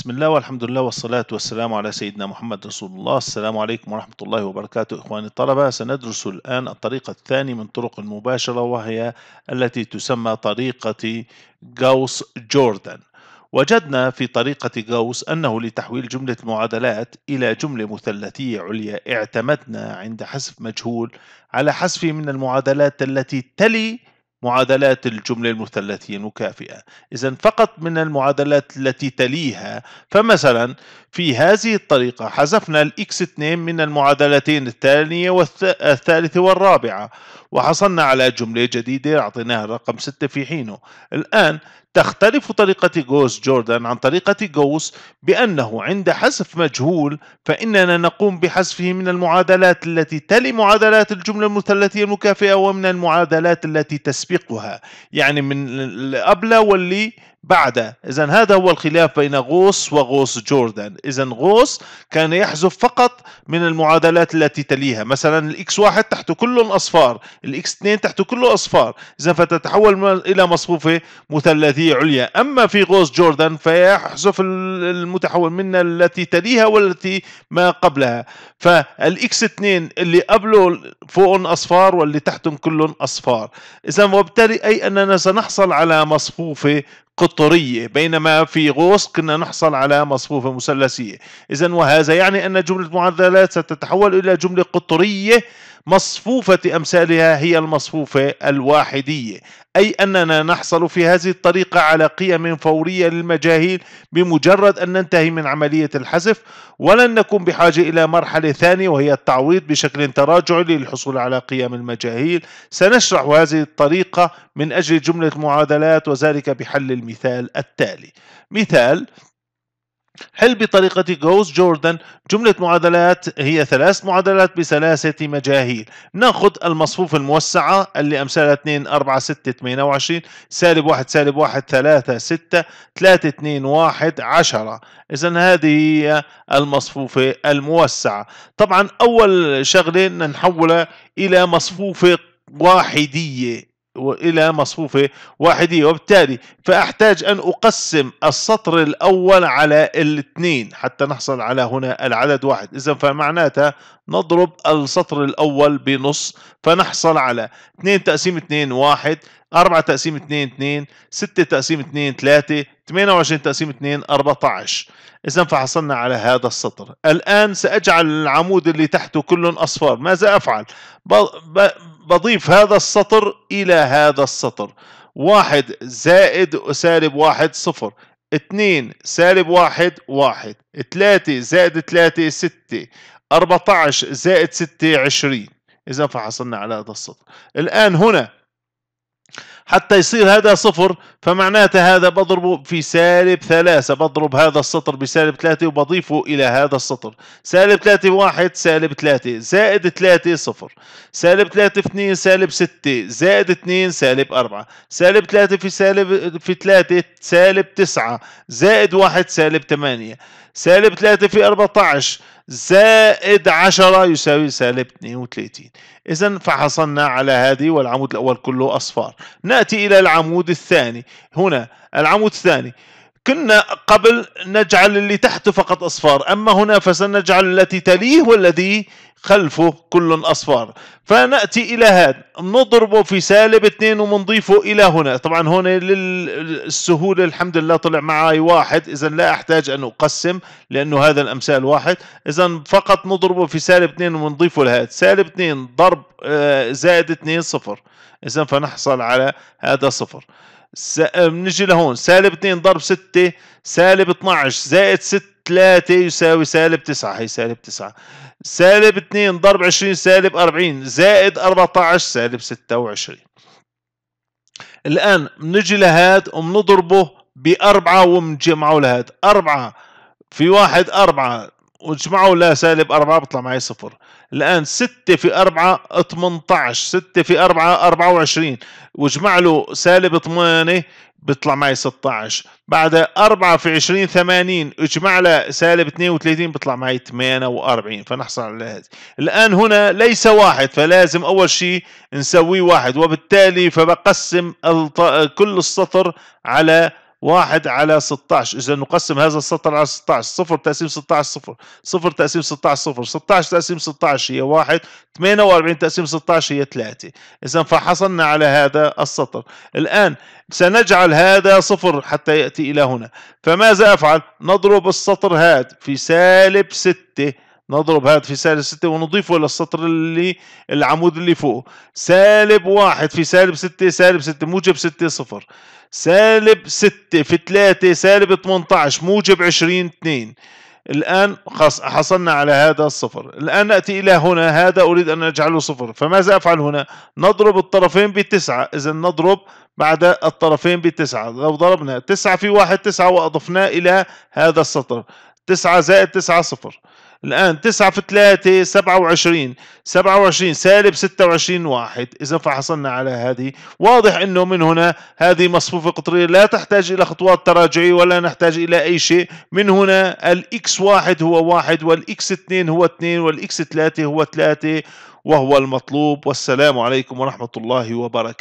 بسم الله والحمد لله والصلاة والسلام على سيدنا محمد رسول الله السلام عليكم ورحمة الله وبركاته إخواني الطلبة سندرس الآن الطريقة الثانية من طرق المباشرة وهي التي تسمى طريقة جاوس جوردن وجدنا في طريقة جاوس أنه لتحويل جملة معادلات إلى جملة مثلثية عليا اعتمدنا عند حذف مجهول على حذف من المعادلات التي تلي معادلات الجملة المثلثية المكافئة إذا فقط من المعادلات التي تليها فمثلا في هذه الطريقة حذفنا الإكس 2 من المعادلتين الثانية والثالثة والرابعة وحصلنا على جملة جديدة أعطيناها الرقم 6 في حينه الآن تختلف طريقة جوس جوردان عن طريقة جوس بأنه عند حذف مجهول فإننا نقوم بحذفه من المعادلات التي تلي معادلات الجملة المثلثية المكافئة ومن المعادلات التي تسبقها يعني من الأبلة واللي بعده إذا هذا هو الخلاف بين غوص وغوص جوردن إذا غوص كان يحذف فقط من المعادلات التي تليها مثلا الإكس واحد تحته كل أصفار الإكس اثنين تحته كله أصفار إذا فتتحول إلى مصفوفة مثلثية عليا أما في غوص جوردن فيحذف المتحول من التي تليها والتي ما قبلها فالاكس 2 اللي قبله فوقهم اصفار واللي تحتهم كلهم اصفار اذا وبالتالي اي اننا سنحصل على مصفوفه قطرية بينما في غوص كنا نحصل على مصفوفة مثلثية إذا وهذا يعني أن جملة معادلات ستتحول إلى جملة قطرية مصفوفة أمثالها هي المصفوفة الواحدية أي أننا نحصل في هذه الطريقة على قيم فورية للمجاهيل بمجرد أن ننتهي من عملية الحذف ولن نكون بحاجة إلى مرحلة ثانية وهي التعويض بشكل تراجعي للحصول على قيم المجاهيل سنشرح هذه الطريقة من أجل جملة معادلات وذلك بحل المثال التالي مثال حل بطريقة جوز جوردن جملة معادلات هي ثلاث معادلات بثلاثة مجاهيل نأخذ المصفوف الموسعة اللي أمثالها 2 4 6 28 سالب 1 سالب 1 3 6 3 2 1 10 إذا هذه هي المصفوفة الموسعة طبعا أول شغلة نحولها إلى مصفوفة واحدية إلى مصفوفة واحدة وبالتالي فأحتاج أن أقسم السطر الأول على الاثنين حتى نحصل على هنا العدد واحد إذا فمعناتها نضرب السطر الأول بنص فنحصل على 2 تقسيم 2 1 4 تقسيم 2 2 6 تقسيم 2 3 28 تقسيم 2 14 إذا فحصلنا على هذا السطر الآن سأجعل العمود اللي تحته كله أصفار ماذا أفعل؟ بضيف هذا السطر إلى هذا السطر واحد زائد سالب واحد صفر اثنين سالب واحد واحد ثلاثة زائد ثلاثة ستة أربعة عشر زائد ستة عشرين إذا فحصلنا على هذا السطر الآن هنا حتى يصير هذا صفر فمعناته هذا بضربه في سالب ثلاثة بضرب هذا السطر بسالب ثلاثة وبضيفه إلى هذا السطر سالب ثلاثة واحد سالب ثلاثة زائد ثلاثة صفر سالب ثلاثة اثنين سالب ستة زائد اثنين سالب أربعة سالب ثلاثة في سالب في ثلاثة سالب تسعة زائد واحد سالب ثمانية سالب ثلاثة في 14 زائد عشرة يساوي سالب اثنين وثلاثين إذا فحصلنا على هذه والعمود الأول كله أصفار نأتي إلى العمود الثاني هنا العمود الثاني كنا قبل نجعل اللي تحته فقط أصفار أما هنا فسنجعل التي تليه والذي خلفه كل أصفار فنأتي إلى هذا نضربه في سالب اثنين ومنضيفه إلى هنا طبعا هنا للسهولة الحمد لله طلع معي واحد إذا لا أحتاج أن أقسم لأنه هذا الأمثال واحد إذا فقط نضربه في سالب اثنين ومنضيفه لهذا سالب اثنين ضرب آه، زائد اثنين صفر إذا فنحصل على هذا صفر س... بنجي آه، لهون سالب 2 ضرب 6 سالب 12 زائد 6 3 يساوي سالب 9 هي سالب 9 سالب 2 ضرب 20 سالب 40 زائد 14 سالب 26 الآن بنجي لهاد وبنضربه بأربعة وبنجمعه لهاد أربعة في واحد أربعة واجمعوا لا سالب 4 بيطلع معي صفر الآن 6 في 4 18 6 في 4 24 واجمع له سالب 8 بيطلع معي 16 بعد 4 في 20 80 اجمع له سالب 32 بيطلع معي 48 فنحصل على هذا الآن هنا ليس واحد فلازم أول شيء نسويه واحد وبالتالي فبقسم كل السطر على واحد على 16 إذا نقسم هذا السطر على 16 صفر تقسيم 16 صفر صفر تقسيم 16 صفر 16 تقسيم 16 هي واحد 48 تقسيم 16 هي 3 إذا فحصلنا على هذا السطر الآن سنجعل هذا صفر حتى يأتي إلى هنا فماذا أفعل؟ نضرب السطر هذا في سالب 6 نضرب هذا في سالب ستة ونضيفه إلى السطر اللي العمود اللي فوقه سالب واحد في سالب ستة سالب ستة موجب ستة صفر سالب ستة في ثلاثة سالب 18 موجب عشرين اثنين الآن خاص حصلنا على هذا الصفر الآن نأتي إلى هنا هذا أريد أن أجعله صفر فماذا أفعل هنا نضرب الطرفين بتسعة إذا نضرب بعد الطرفين بتسعة لو ضربنا تسعة في واحد تسعة وأضفناه إلى هذا السطر 9 زائد 9 صفر الآن 9 في 3 27 27 سالب 26 واحد إذا فحصلنا على هذه واضح أنه من هنا هذه مصفوفة قطرية لا تحتاج إلى خطوات تراجعية ولا نحتاج إلى أي شيء من هنا الإكس واحد هو واحد والإكس اثنين هو اثنين والإكس ثلاثة هو ثلاثة وهو المطلوب والسلام عليكم ورحمة الله وبركاته